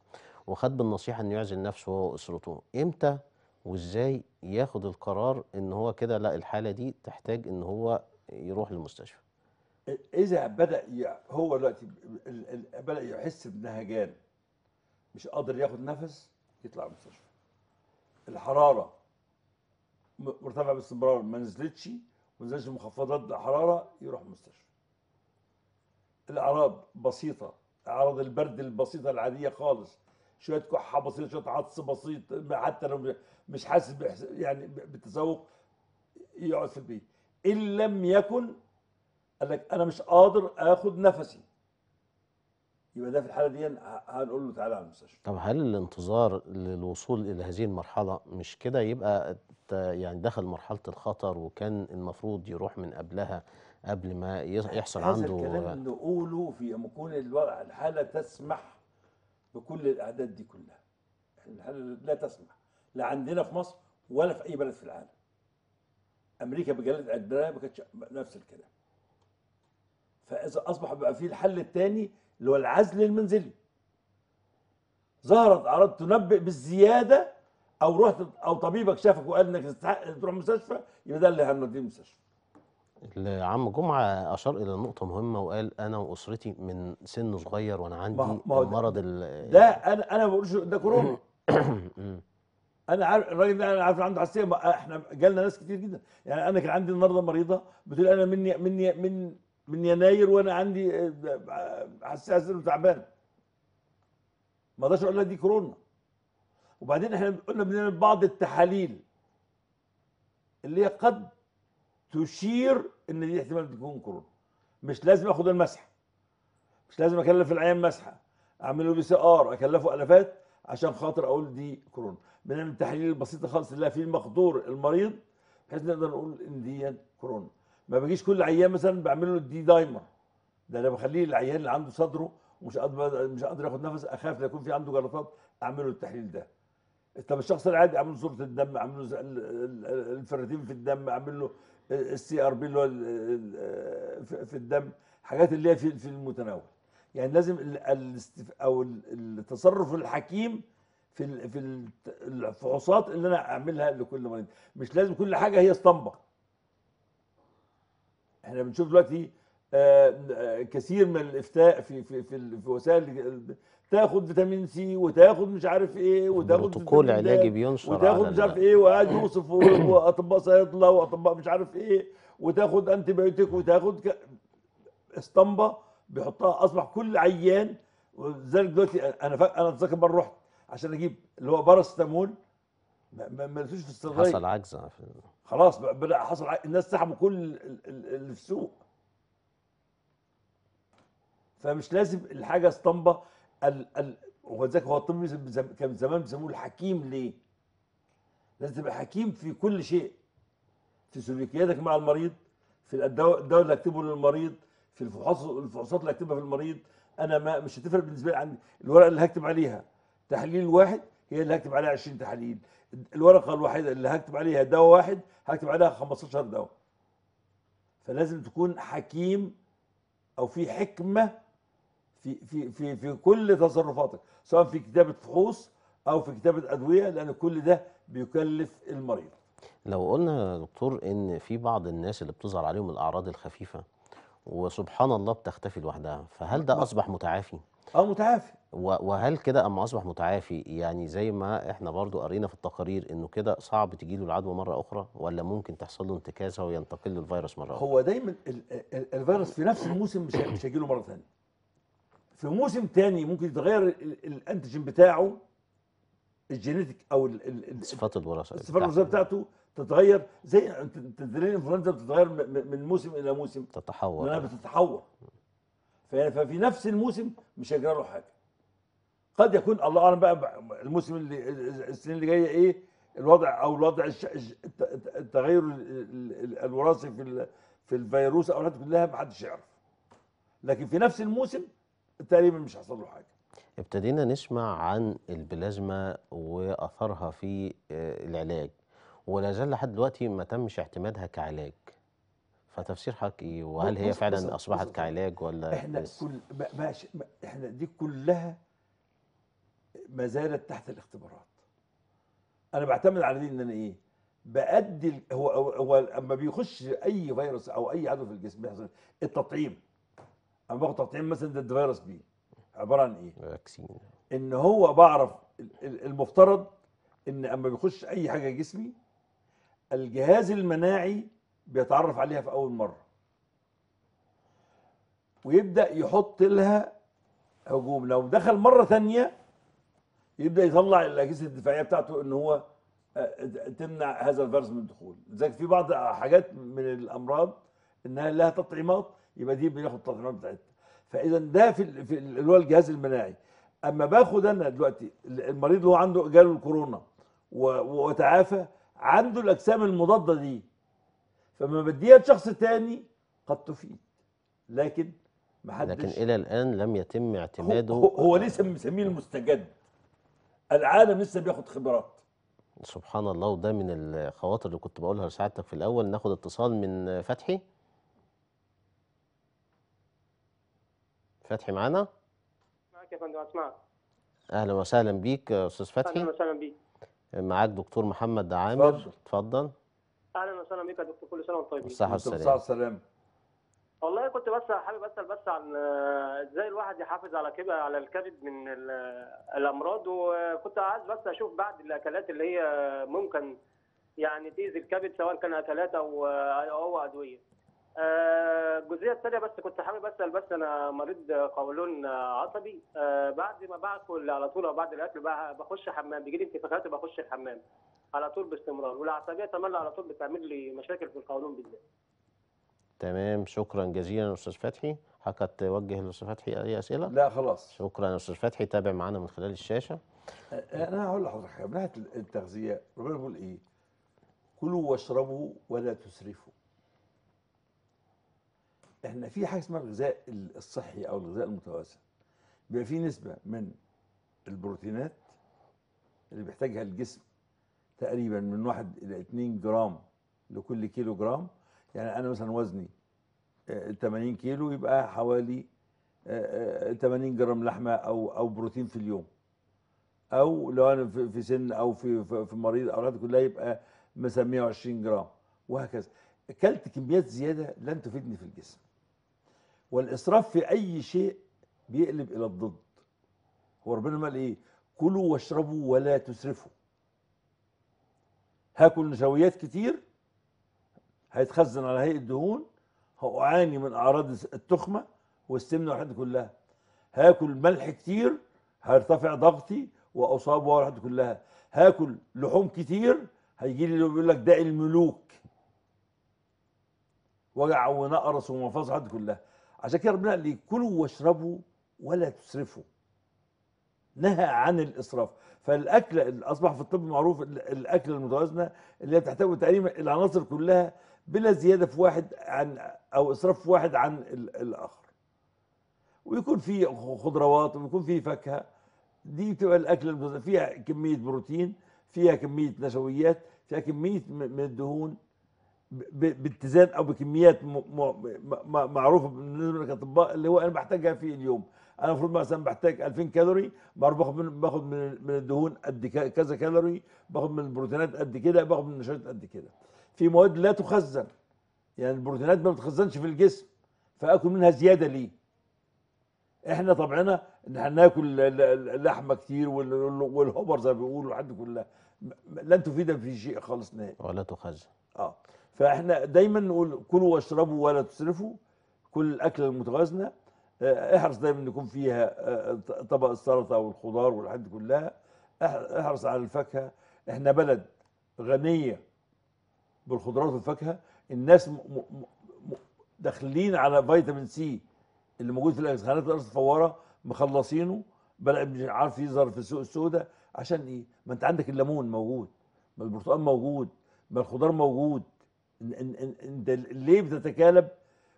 وخد بالنصيحه انه يعزل نفسه هو واسرته امتى وازاي ياخد القرار ان هو كده لا الحاله دي تحتاج ان هو يروح للمستشفى اذا بدا هو دلوقتي بدا يحس بنهجان مش قادر ياخد نفس يطلع المستشفى الحراره مرتفعه باستمرار ما نزلتش مزاج مخفضات حرارة يروح المستشفى الأعراض بسيطة أعراض البرد البسيطة العادية خالص شوية كحة بسيطة شوية عطس بسيط حتى لو مش حاسس يعني بالتذوق يقعد في البيت إن لم يكن قال لك أنا مش قادر آخد نفسي يبقى ده في الحاله دي هنقول له تعالى على المستشفى طب هل الانتظار للوصول الى هذه المرحله مش كده يبقى يعني دخل مرحله الخطر وكان المفروض يروح من قبلها قبل ما يحصل عنده هذا الكلام نقوله في يكون الوضع الحاله تسمح بكل الاعداد دي كلها الحاله لا تسمح لا عندنا في مصر ولا في اي بلد في العالم امريكا بجلد عدنا ما كانتش نفس الكلام فاذا اصبح بقى في الحل الثاني اللي هو العزل المنزلي ظهرت اعراض تنبئ بالزياده او رحت او طبيبك شافك وقال انك تستحق تروح مستشفى يبقى ده اللي هنوديه المستشفى العم جمعه اشار الى نقطه مهمه وقال انا واسرتي من سن صغير وانا عندي ما مرض ال ده انا انا ما بقولش ده كورونا انا عارف الراجل ده انا عارف عنده حساسيه احنا جالنا ناس كتير جدا يعني انا كان عندي النهارده مريضه بتقول انا مني مني من من يناير وانا عندي آه، آه، حساس انه تعبان ما اقدرش اقول لك دي كورونا وبعدين احنا قلنا بنعمل بعض التحاليل اللي هي قد تشير ان دي احتمال تكون كورونا مش لازم اخد المسح مش لازم اكلف العيان مسحه اعمل له بي سي ار اكلفه الافات عشان خاطر اقول دي كورونا بنعمل تحاليل بسيطه خالص اللي فيه مقدور المريض بحيث نقدر نقول ان دي كورونا ما بجيش كل عيان مثلا بعمل له دي دايمر ده انا بخليه العيان اللي عنده صدره ومش قادر مش قادر ياخد نفس اخاف لا يكون في عنده جلطات اعمل له التحليل ده طب الشخص العادي اعمل له صوره الدم اعمل له الفراتين في الدم اعمل له السي ار بي اللي هو في الدم حاجات اللي هي في المتناول يعني لازم او التصرف الحكيم في في الفحوصات اللي انا اعملها لكل مريض مش لازم كل حاجه هي اسطمبه احنا بنشوف دلوقتي آه، آه، كثير من الافتاء في في في, في وسائل تاخد فيتامين سي وتاخد مش عارف ايه وتاخد بروتوكول علاجي بينشر وتاخد مش عارف ايه وقاعد يوصف واطباء صيادله واطباء مش عارف ايه وتاخد انتي بايوتيك وتاخد ك... اسطمبه بيحطها اصبح كل عيان ولذلك دلوقتي انا فاكر انا اتذكر مره رحت عشان اجيب اللي هو باراستامول ما لقيتوش في الصيدليه حصل عجز خلاص بدا حصل الناس سحبوا كل اللي في السوق فمش لازم الحاجه اسطمبه ولذلك هو الطب كان زمان بيسموه الحكيم ليه؟ لازم تبقى حكيم في كل شيء في سلوكياتك مع المريض في الدواء اللي اكتبه للمريض في الفحوصات الفحوصات اللي اكتبها في المريض انا ما مش هتفرق بالنسبه لي عن الورقه اللي هكتب عليها تحليل واحد هي اللي هكتب عليها 20 تحاليل الورقه الوحيده اللي هكتب عليها دواء واحد هكتب عليها 15 دواء فلازم تكون حكيم او في حكمه في في في في كل تصرفاتك سواء في كتابه فحوص او في كتابه ادويه لان كل ده بيكلف المريض لو قلنا يا دكتور ان في بعض الناس اللي بتظهر عليهم الاعراض الخفيفه وسبحان الله بتختفي لوحدها فهل ده اصبح متعافي اه متعافي وهل كده أما أصبح متعافي يعني زي ما إحنا برضو قرينا في التقارير إنه كده صعب تجيله العدوى مرة أخرى ولا ممكن تحصل له انتكاسة وينتقل له الفيروس مرة أخرى؟ هو دايما الفيروس في نفس الموسم مش مش هيجيله مرة ثانية. في موسم ثاني ممكن يتغير الأنتيجين بتاعه الجينيتيك أو الصفات الوراثيه الصفات الوراثية بتاعته تتغير زي تدريب الانفلونزا بتتغير من موسم إلى موسم تتحور لأنها ففي نفس الموسم مش هيجرى له حاجة قد يكون الله اعلم بقى الموسم اللي السنين اللي جايه ايه الوضع او الوضع التغير الوراثي في في الفيروس او الحاجات كلها ما حدش يعرف لكن في نفس الموسم تقريبا مش هيحصل له حاجه ابتدينا نسمع عن البلازما واثرها في آه، العلاج ولا زال لحد دلوقتي ما تمش اعتمادها كعلاج فتفسير حضرتك ايه وهل هي فعلا اصبحت كعلاج ولا احنا كل ماشي احنا دي كلها ما زالت تحت الاختبارات انا بعتمد على دي ان انا ايه بادي هو هو اما بيخش اي فيروس او اي عدوى في الجسم بيحصل التطعيم انا باخد تطعيم مثلا ضد فيروس بي عباره عن ايه؟ فاكسين ان هو بعرف المفترض ان اما بيخش اي حاجه جسمي الجهاز المناعي بيتعرف عليها في اول مره ويبدا يحط لها هجوم لو دخل مره ثانيه يبدا يطلع الاجهزه الدفاعيه بتاعته ان هو آه، تمنع هذا الفيروس من الدخول لذلك في بعض حاجات من الامراض انها لها تطعيمات يبقى دي بناخد التطعيمات بتاعتها فاذا ده في, اللي هو الجهاز المناعي اما باخد انا دلوقتي المريض اللي هو عنده جاله الكورونا وتعافى عنده الاجسام المضاده دي فما بديها لشخص تاني قد تفيد لكن محدش لكن الى الان لم يتم اعتماده هو, هو ليه مسميه المستجد العالم لسه بياخد خبرات سبحان الله وده من الخواطر اللي كنت بقولها لسعادتك في الاول ناخد اتصال من فتحي فتحي معانا معاك يا فندم اسمعك اهلا وسهلا بيك استاذ فتحي اهلا وسهلا بيك معاك دكتور محمد عامر اتفضل اهلا وسهلا بيك يا دكتور كل سنه وانت طيب صحه والسلامه والله كنت بس حابب اسال بس عن آه، ازاي الواحد يحافظ على كده على الكبد من آه، الامراض وكنت عايز بس اشوف بعد الاكلات اللي هي ممكن يعني تاذي الكبد سواء كان اكلات او آه، او ادويه. الجزئيه الثانيه بس كنت حابب اسال بس انا مريض قولون عصبي بعد ما باكل على طول او بعد الاكل بخش حمام بيجي لي انتفاخات وبخش الحمام على طول باستمرار والعصبيه تملي على طول بتعمل لي مشاكل في القولون بالذات. تمام شكرا جزيلا استاذ فتحي حضرتك توجه للاستاذ فتحي اي اسئله لا خلاص شكرا يا استاذ فتحي تابع معانا من خلال الشاشه أه، أه، انا هقول لحضرتك من ناحيه التغذيه ربنا بيقول ايه كلوا واشربوا ولا تسرفوا احنا في حاجه اسمها الغذاء الصحي او الغذاء المتوازن بيبقى في نسبه من البروتينات اللي بيحتاجها الجسم تقريبا من واحد الى 2 جرام لكل كيلو جرام يعني انا مثلا وزني 80 آه، كيلو يبقى حوالي 80 آه، آه، جرام لحمه او او بروتين في اليوم او لو انا في سن او في في مريض او الحاجات كلها يبقى مثلا 120 جرام وهكذا اكلت كميات زياده لن تفيدني في الجسم والاسراف في اي شيء بيقلب الى الضد هو ربنا قال ايه كلوا واشربوا ولا تسرفوا هاكل نشويات كتير هيتخزن على هيئه دهون هأعاني من اعراض التخمه والسمنه والحاجات كلها هاكل ملح كتير هيرتفع ضغطي واصاب والحاجات كلها هاكل لحوم كتير هيجي لي بيقول لك داء الملوك وجع ونقرس ومفاصل الحاجات كلها عشان كده ربنا قال لي كلوا واشربوا ولا تسرفوا نهى عن الاسراف فالاكل اللي اصبح في الطب معروف الاكل المتوازنه اللي هي تحتوي تقريبا العناصر كلها بلا زياده في واحد عن او اسراف في واحد عن الاخر ويكون في خضروات ويكون في فاكهه دي بتبقى الاكل فيها كميه بروتين فيها كميه نشويات فيها كميه من الدهون باتزان او بكميات معروفه بالنسبه للاطباء اللي هو انا بحتاجها في اليوم انا المفروض مثلا بحتاج 2000 كالوري باخد من باخد من الدهون قد كذا كالوري باخد من البروتينات قد كده باخد من النشويات قد كده في مواد لا تخزن يعني البروتينات ما بتخزنش في الجسم فاكل منها زياده ليه احنا طبعنا ان احنا ناكل لحمه كتير والهوبر زي ما بيقولوا الحاجات كلها لن تفيدنا في شيء خالص نهائي ولا تخزن اه فاحنا دايما نقول كلوا واشربوا ولا تسرفوا كل الاكل المتوازنه آه، احرص دايما ان يكون فيها آه، طبق السلطه والخضار والحاجات كلها احرص على الفاكهه احنا بلد غنيه بالخضروات والفاكهه الناس م... م... م... داخلين على فيتامين سي اللي موجود في الخانات الارض الفواره مخلصينه بلا مش عارف يظهر في السوق السوداء عشان ايه؟ ما انت عندك الليمون موجود ما البرتقال موجود ما الخضار موجود انت ليه بتتكالب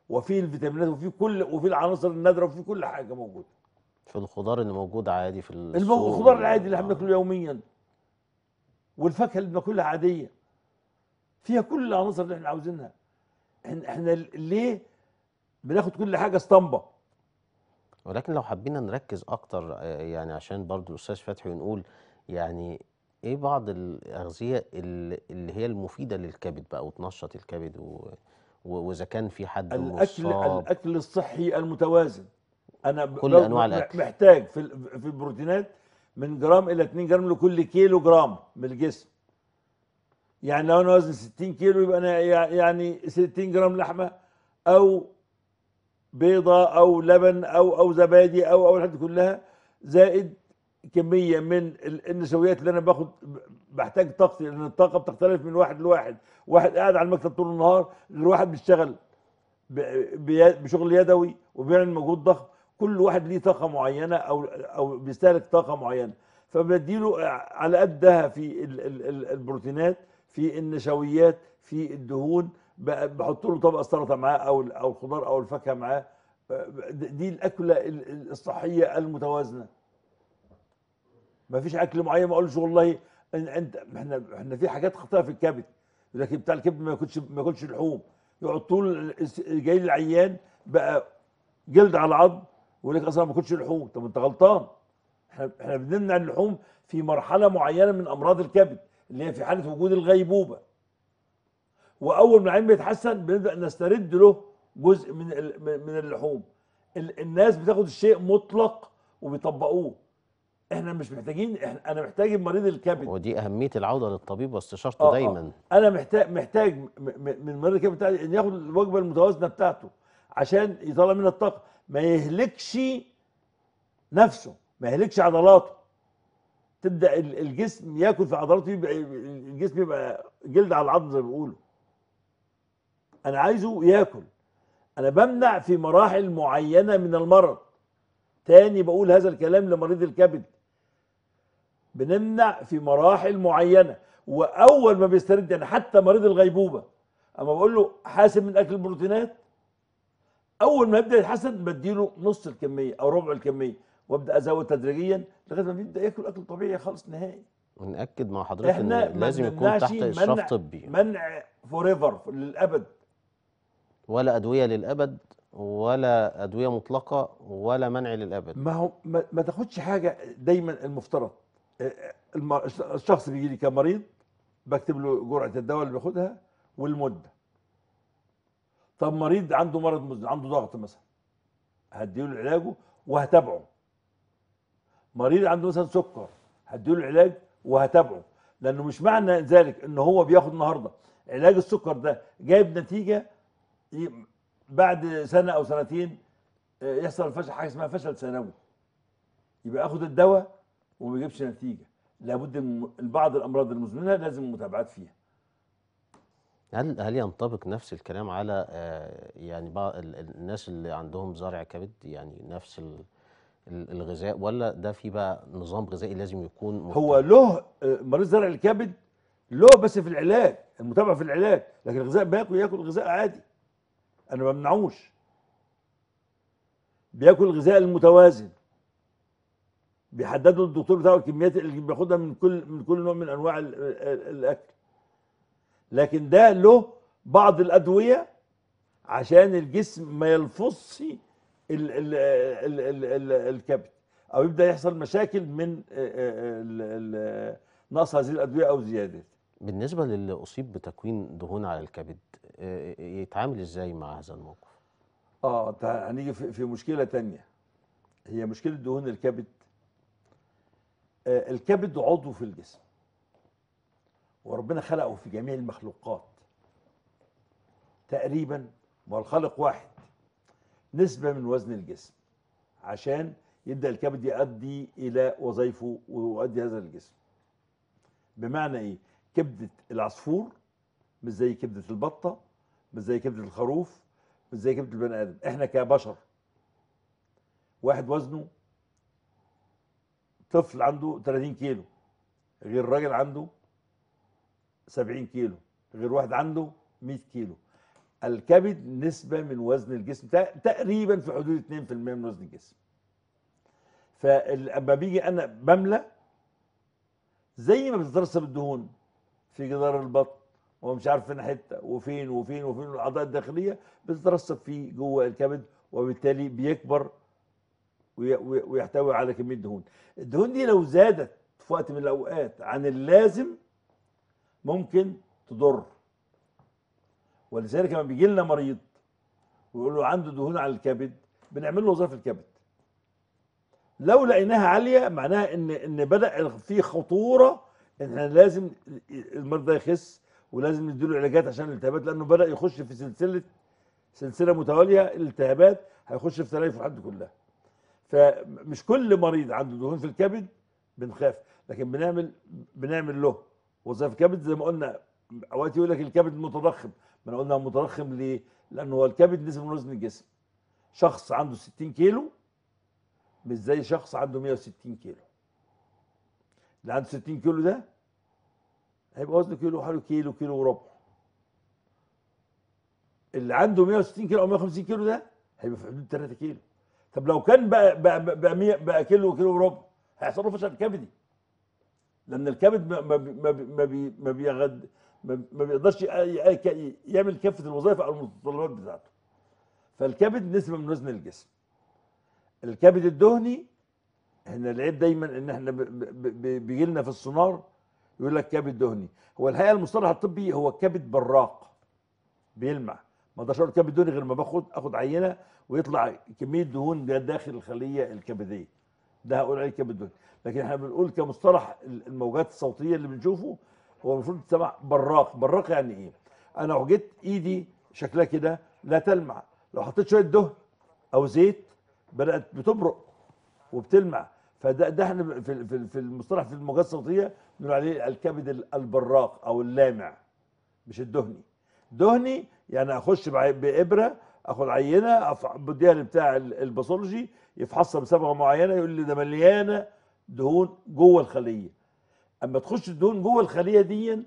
وفيه الفيتامينات وفيه كل وفيه العناصر النادره وفيه كل حاجه موجوده في الخضار اللي موجود عادي في السوق الخضار العادي اللي احنا آه. بناكله يوميا والفاكهه اللي بناكلها عاديه فيها كل العناصر اللي احنا عاوزينها احنا, احنا ليه بناخد كل حاجه اسطمبه ولكن لو حبينا نركز اكتر آه، يعني عشان برضو الاستاذ فتحي ونقول يعني ايه بعض الاغذيه اللي هي المفيده للكبد بقى وتنشط الكبد واذا كان في حد الاكل مصاب الاكل الصحي المتوازن انا كل انواع الاكل محتاج في في البروتينات من جرام الى 2 جرام لكل كيلو جرام من الجسم يعني لو انا وزني 60 كيلو يبقى انا يعني 60 جرام لحمه او بيضه او لبن او او زبادي او او الحاجات دي كلها زائد كميه من النشويات اللي انا باخد بحتاج طاقتي لان الطاقه بتختلف من واحد لواحد، واحد قاعد على المكتب طول النهار غير واحد بيشتغل بشغل يدوي وبيعمل مجهود ضخم، كل واحد ليه طاقه معينه او او بيستهلك طاقه معينه، فبديله على قدها في البروتينات في النشويات في الدهون بحط له طبق سلطه معاه او او الخضار او الفاكهه معاه دي الاكله الصحيه المتوازنه ما فيش اكل معين ما اقولش والله انت احنا احنا في حاجات خطيره في الكبد لكن بتاع الكبد ما ياكلش ما ياكلش لحوم يقعد طول جاي العيان بقى جلد على عظم ويقول لك اصلا ما ياكلش لحوم طب انت غلطان احنا احنا بنمنع اللحوم في مرحله معينه من امراض الكبد اللي هي في حاله وجود الغيبوبه واول ما العين بيتحسن بنبدا نسترد له جزء من من اللحوم الناس بتاخد الشيء مطلق وبيطبقوه احنا مش محتاجين احنا انا محتاج المريض الكبد ودي اهميه العوده للطبيب واستشارته آه, آه. دايما آه. انا محتاج محتاج من مريض الكبد بتاعي ان ياخد الوجبه المتوازنه بتاعته عشان يطلع منها الطاقه ما يهلكش نفسه ما يهلكش عضلاته تبدا الجسم ياكل في عضلاته يبقى الجسم يبقى جلد على العظم زي ما بيقولوا انا عايزه ياكل انا بمنع في مراحل معينه من المرض تاني بقول هذا الكلام لمريض الكبد بنمنع في مراحل معينه واول ما بيسترد يعني حتى مريض الغيبوبه اما بقول له حاسب من اكل البروتينات اول ما يبدا يتحسن بديله نص الكميه او ربع الكميه وابدا ازود تدريجيا لغايه ما بيبدا ياكل اكل طبيعي خالص نهائي ونأكد مع حضرتك ان لازم يكون تحت اشراف طبي منع فور ايفر للابد ولا ادويه للابد ولا ادويه مطلقه ولا منع للابد ما هو ما, ما تاخدش حاجه دايما المفترض آه، آه، الشخص بيجي لي كمريض بكتب له جرعه الدواء اللي بياخدها والمده طب مريض عنده مرض عنده ضغط مثلا هديله علاجه وهتابعه مريض عنده مثلا سكر هديله العلاج وهتابعه لانه مش معنى ذلك ان هو بياخد النهارده علاج السكر ده جايب نتيجه بعد سنه او سنتين آه، يحصل فشل حاجه اسمها فشل ثانوي يبقى اخد الدواء وما يجيبش نتيجه لابد من بعض الامراض المزمنه لازم متابعات فيها هل هل ينطبق نفس الكلام على آه، يعني بعض الناس اللي عندهم زرع كبد يعني نفس ال الغذاء ولا ده في بقى نظام غذائي لازم يكون مرتب. هو له آه، مريض زرع الكبد له بس في العلاج المتابعه في العلاج لكن الغذاء بياكل ياكل غذاء عادي انا ما بمنعوش بياكل الغذاء المتوازن بيحدده الدكتور بتاعه الكميات اللي بياخدها من كل من كل نوع من انواع الاكل لكن ده له بعض الادويه عشان الجسم ما يلفظش ال ال ال ال الكبد او يبدا يحصل مشاكل من آه، آه، نقص هذه الادويه او زيادتها بالنسبه للي اصيب بتكوين دهون على الكبد آه، يتعامل ازاي مع هذا الموقف اه هنيجي في مشكله تانية هي مشكله دهون الكبد الكبد عضو في الجسم وربنا خلقه في جميع المخلوقات تقريبا ما الخالق واحد نسبة من وزن الجسم عشان يبدأ الكبد يؤدي إلى وظائفه ويؤدي هذا الجسم بمعنى إيه؟ كبدة العصفور مش زي كبدة البطة مش زي كبدة الخروف مش زي كبدة البني آدم إحنا كبشر واحد وزنه طفل عنده 30 كيلو غير راجل عنده 70 كيلو غير واحد عنده 100 كيلو الكبد نسبة من وزن الجسم تقريبا في حدود 2% من وزن الجسم فلما بيجي انا بملى زي ما بتترسب الدهون في جدار البطن ومش عارف فين حته وفين وفين وفين الاعضاء الداخليه بتترسب في جوه الكبد وبالتالي بيكبر ويحتوي على كميه دهون الدهون دي لو زادت في وقت من الاوقات عن اللازم ممكن تضر ولذلك لما بيجي لنا مريض ويقول له عنده دهون على الكبد بنعمل له وظائف الكبد لو لقيناها عاليه معناها ان ان بدا في خطوره ان احنا لازم المرض ده يخس ولازم نديله علاجات عشان الالتهابات لانه بدا يخش في سلسله سلسله متواليه الالتهابات هيخش في تلايف الحد كلها فمش كل مريض عنده دهون في الكبد بنخاف لكن بنعمل بنعمل له وظائف كبد زي ما قلنا اوقات يقول لك الكبد متضخم ما قلنا متضخم ليه؟ لانه هو الكبد نسبه من وزن الجسم شخص عنده 60 كيلو مش زي شخص عنده 160 كيلو اللي عنده 60 كيلو ده هيبقى وزنه كيلو حوالي كيلو كيلو وربع اللي عنده 160 كيلو او 150 كيلو ده هيبقى في حدود 3 كيلو طب لو كان بقى بقى بقى, مية بقى كيلو وكيلو وربع هيحصل له فشل كبدي لان الكبد ما بي ما بي ما, بي ما, بي ما بيقدرش يعمل كافه الوظائف او المتطلبات بتاعته فالكبد نسبه من وزن الجسم الكبد الدهني احنا العيب دايما ان احنا بيجي لنا في السونار يقول لك كبد دهني هو الحقيقه المصطلح الطبي هو كبد براق بيلمع ما اقدرش اقول كبد دهني غير ما باخد اخد عينه ويطلع كميه دهون داخل الخليه الكبديه ده هقول عليه كبد دهني لكن احنا بنقول كمصطلح الموجات الصوتيه اللي بنشوفه هو المفروض تسمع براق براق يعني ايه انا لو جيت ايدي شكلها كده لا تلمع لو حطيت شويه دهن او زيت بدات بتبرق وبتلمع فده ده احنا في في المصطلح في المجال الصوتيه بنقول عليه الكبد البراق او اللامع مش الدهني دهني يعني اخش بابره اخد عينه بديها لبتاع الباثولوجي يفحصها بصبغه معينه يقول لي ده مليانه دهون جوه الخليه اما تخش الدهون جوه الخليه دي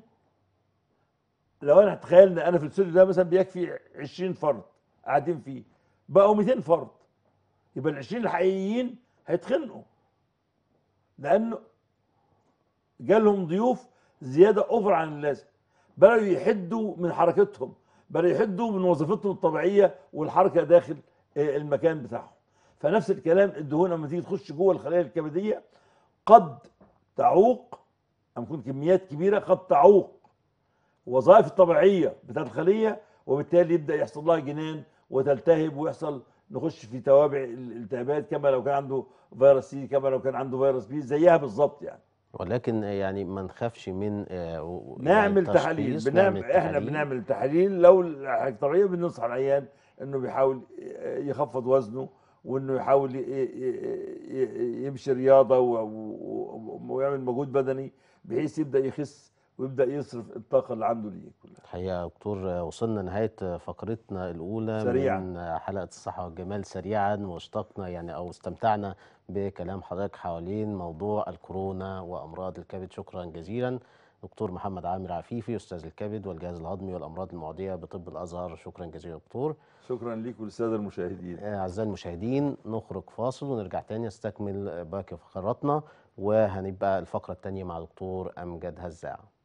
لو انا اتخيل ان انا في السر ده مثلا بيكفي 20 فرد قاعدين فيه بقوا 200 فرد يبقى ال 20 الحقيقيين هيتخنقوا لانه جالهم ضيوف زياده اوفر عن اللازم بداوا يحدوا من حركتهم بداوا يحدوا من وظيفتهم الطبيعيه والحركه داخل آه، المكان بتاعهم فنفس الكلام الدهون لما تيجي تخش جوه الخلايا الكبديه قد تعوق هنكون كميات كبيره قد تعوق وظائف الطبيعيه بتاعت الخليه وبالتالي يبدا يحصل لها جنان وتلتهب ويحصل نخش في توابع الالتهابات كما لو كان عنده فيروس سي كما لو كان عنده فيروس بي زيها بالظبط يعني ولكن يعني ما نخافش من آه، يعني نعمل تحاليل بنعمل احنا بنعمل تحاليل لو الحاجه طبيعيه بننصح العيان انه بيحاول آه، يخفض وزنه وانه يحاول يمشي رياضه ويعمل مجهود بدني بحيث يبدا يخس ويبدا يصرف الطاقه اللي عنده دي كلها الحقيقه يا دكتور وصلنا نهايه فقرتنا الاولى سريعا. من حلقه الصحه والجمال سريعا واشتقنا يعني او استمتعنا بكلام حضرتك حوالين موضوع الكورونا وامراض الكبد شكرا جزيلا دكتور محمد عامر عفيفي استاذ الكبد والجهاز الهضمي والامراض المعديه بطب الازهر شكرا جزيلا دكتور شكرا ليك وللساده المشاهدين اعزائي المشاهدين نخرج فاصل ونرجع تاني نستكمل باقي فقراتنا وهنبقى الفقرة التانية مع دكتور أمجد هزاع